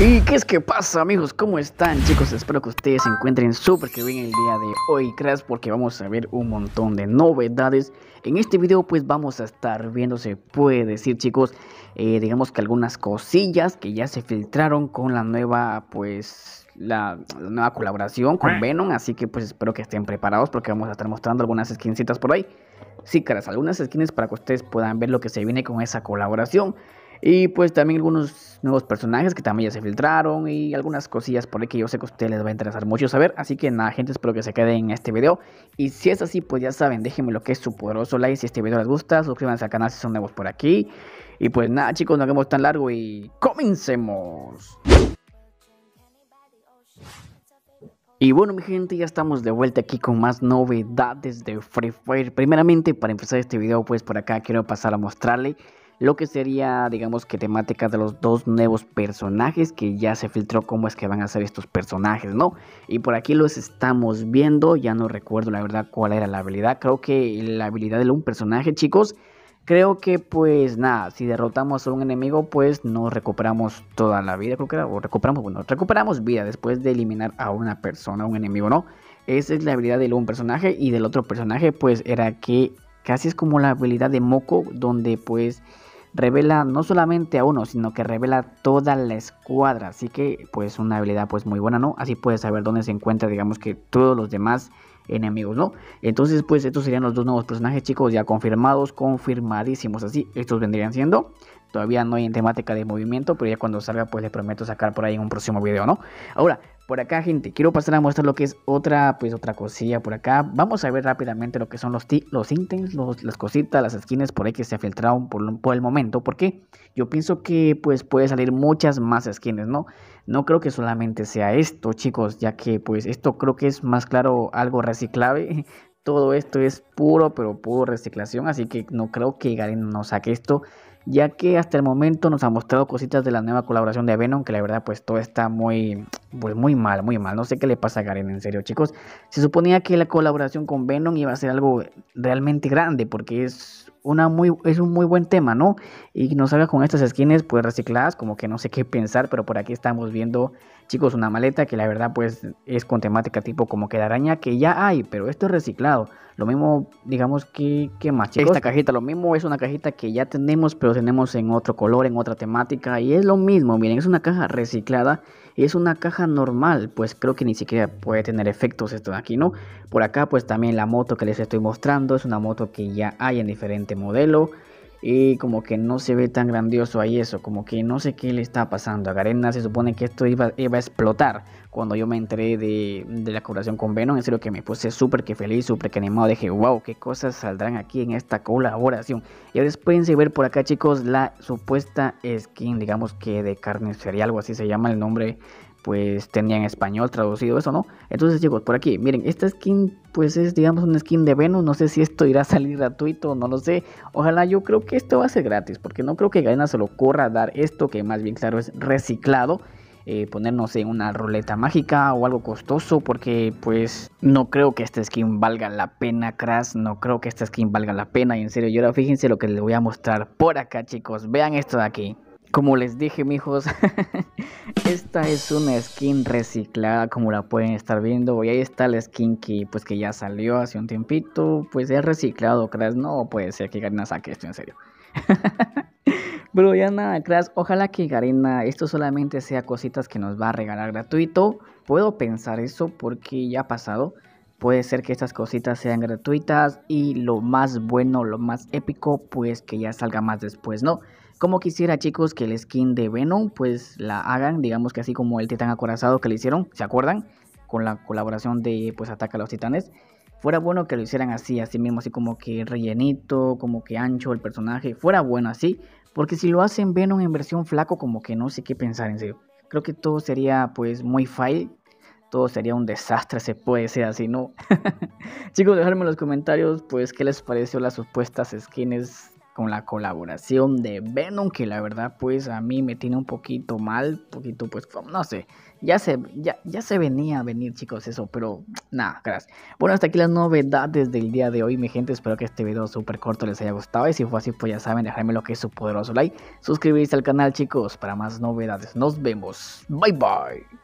¿Y qué es que pasa amigos? ¿Cómo están chicos? Espero que ustedes se encuentren súper que bien el día de hoy Crash porque vamos a ver un montón de novedades En este video pues vamos a estar viendo, se puede decir chicos eh, Digamos que algunas cosillas que ya se filtraron con la nueva pues la, nueva colaboración con Venom Así que pues espero que estén preparados porque vamos a estar mostrando algunas skincitas por ahí Sí caras, algunas esquinas para que ustedes puedan ver lo que se viene con esa colaboración Y pues también algunos nuevos personajes que también ya se filtraron y algunas cosillas por ahí que yo sé que a ustedes les va a interesar mucho saber. Así que nada, gente, espero que se queden en este video. Y si es así, pues ya saben, déjenme lo que es su poderoso like si este video les gusta. Suscríbanse al canal si son nuevos por aquí. Y pues nada, chicos, no hagamos tan largo y comencemos. Y bueno mi gente, ya estamos de vuelta aquí con más novedades de Free Fire. Primeramente, para empezar este video, pues por acá quiero pasar a mostrarle lo que sería, digamos que temática de los dos nuevos personajes que ya se filtró cómo es que van a ser estos personajes, ¿no? Y por aquí los estamos viendo, ya no recuerdo la verdad cuál era la habilidad, creo que la habilidad de un personaje, chicos, creo que pues nada, si derrotamos a un enemigo, pues no recuperamos toda la vida, creo que era, o recuperamos, bueno, recuperamos vida después de eliminar a una persona, a un enemigo, ¿no? Esa es la habilidad de un personaje y del otro personaje pues era que casi es como la habilidad de Moco donde pues revela no solamente a uno, sino que revela toda la escuadra. Así que pues una habilidad pues muy buena, ¿no? Así puedes saber dónde se encuentra, digamos que todos los demás enemigos, ¿no? Entonces pues estos serían los dos nuevos personajes chicos ya confirmados, confirmadísimos. Así, estos vendrían siendo Todavía no hay en temática de movimiento, pero ya cuando salga pues les prometo sacar por ahí en un próximo video, ¿no? Ahora, por acá, gente, quiero pasar a mostrar lo que es otra, pues otra cosilla por acá. Vamos a ver rápidamente lo que son los, los intents, las cositas, las esquinas por ahí que se filtraron por, por el momento. Porque yo pienso que pues puede salir muchas más esquinas, ¿no? No creo que solamente sea esto, chicos, ya que pues esto creo que es más claro algo reciclable. Todo esto es puro, pero puro reciclación, así que no creo que Garen nos saque esto ya que hasta el momento nos ha mostrado cositas de la nueva colaboración de Venom, que la verdad pues todo está muy, pues muy mal, muy mal. No sé qué le pasa a Garen, en serio chicos. Se suponía que la colaboración con Venom iba a ser algo realmente grande, porque es una muy, es un muy buen tema, ¿no? Y nos salga con estas skins pues recicladas, como que no sé qué pensar, pero por aquí estamos viendo, chicos, una maleta que la verdad pues es con temática tipo como que de araña que ya hay, pero esto es reciclado. Lo mismo, digamos que, ¿qué más, chicos? Esta cajita, lo mismo es una cajita que ya tenemos, pero tenemos en otro color, en otra temática, y es lo mismo, miren, es una caja reciclada es una caja normal, pues creo que ni siquiera puede tener efectos esto de aquí, ¿no? Por acá pues también la moto que les estoy mostrando es una moto que ya hay en diferente modelo y como que no se ve tan grandioso ahí eso, como que no sé qué le está pasando. A Garena se supone que esto iba, a explotar cuando yo me enteré de, la colaboración con Venom, es lo que me puse súper que feliz, súper que animado, dije, wow, qué cosas saldrán aquí en esta colaboración. Y ahora pueden ver por acá chicos la supuesta skin, digamos que de sería algo así se llama el nombre pues tenía en español traducido eso, ¿no? Entonces chicos, por aquí, miren, esta skin pues es digamos una skin de Venus, no sé si esto irá a salir gratuito, no lo sé, ojalá yo creo que esto va a ser gratis, porque no creo que Gaena se lo ocurra dar esto, que más bien claro es reciclado, eh, ponernos en una ruleta mágica o algo costoso, porque pues no creo que esta skin valga la pena, Crash, no creo que esta skin valga la pena, y en serio, yo ahora fíjense lo que les voy a mostrar por acá chicos, vean esto de aquí. Como les dije, mijos, esta es una skin reciclada, como la pueden estar viendo. Y ahí está la skin que, pues, que ya salió hace un tiempito. Pues es reciclado, Crash. No puede ser que Garena saque esto, en serio. Pero ya nada, Crash. Ojalá que Garena, esto solamente sea cositas que nos va a regalar gratuito. Puedo pensar eso porque ya ha pasado. Puede ser que estas cositas sean gratuitas y lo más bueno, lo más épico, pues que ya salga más después, ¿no? Como quisiera chicos que el skin de Venom pues la hagan, digamos que así como el titán acorazado que le hicieron, ¿se acuerdan? Con la colaboración de pues Ataca a los Titanes. Fuera bueno que lo hicieran así, así mismo, así como que rellenito, como que ancho el personaje, fuera bueno así. Porque si lo hacen Venom en versión flaco como que no sé qué pensar en serio. Creo que todo sería pues muy file. todo sería un desastre, se puede ser así, ¿no? Chicos, dejadme en los comentarios pues qué les pareció las supuestas skins con la colaboración de Venom, que la verdad pues a mí me tiene un poquito mal, Un poquito pues no sé, ya se, ya, ya se venía a venir chicos eso, pero nada, gracias. Bueno, hasta aquí las novedades del día de hoy, mi gente, espero que este video súper corto les haya gustado y si fue así pues ya saben, dejarme lo que es su poderoso like, suscribirse al canal chicos para más novedades, nos vemos, bye bye.